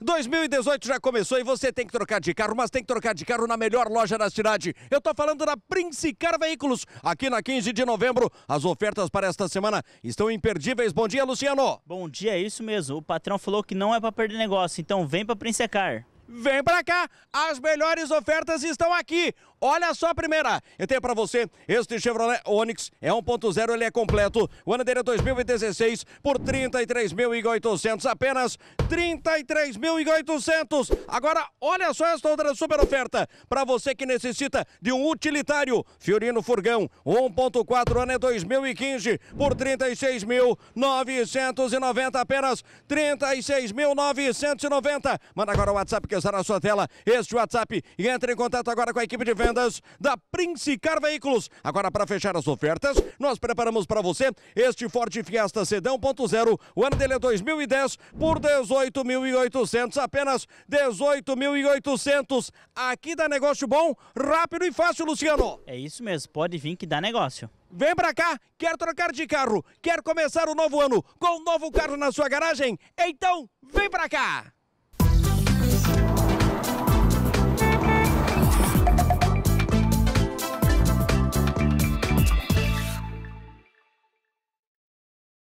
2018 já começou e você tem que trocar de carro, mas tem que trocar de carro na melhor loja da cidade. Eu tô falando da Princicar Veículos, aqui na 15 de novembro. As ofertas para esta semana estão imperdíveis. Bom dia, Luciano. Bom dia, é isso mesmo. O patrão falou que não é para perder negócio, então vem para Princicar. Vem para cá, as melhores ofertas estão aqui. Olha só a primeira. Eu tenho para você este Chevrolet Onix. É 1.0, ele é completo. O ano dele é 2016 por 33.800. Apenas 33.800. Agora, olha só esta outra super oferta. Para você que necessita de um utilitário. Fiorino Furgão. 1.4, ano é 2015 por 36.990. Apenas 36.990. Manda agora o WhatsApp que está na sua tela. Este WhatsApp. E entre em contato agora com a equipe de vendas vendas da Prince Car Veículos. Agora, para fechar as ofertas, nós preparamos para você este Ford Fiesta Sedã 1.0, o ano dele é 2010, por 18.800, apenas 18.800. Aqui dá negócio bom, rápido e fácil, Luciano. É isso mesmo, pode vir que dá negócio. Vem pra cá, quer trocar de carro, quer começar o novo ano com um novo carro na sua garagem? Então, vem pra cá!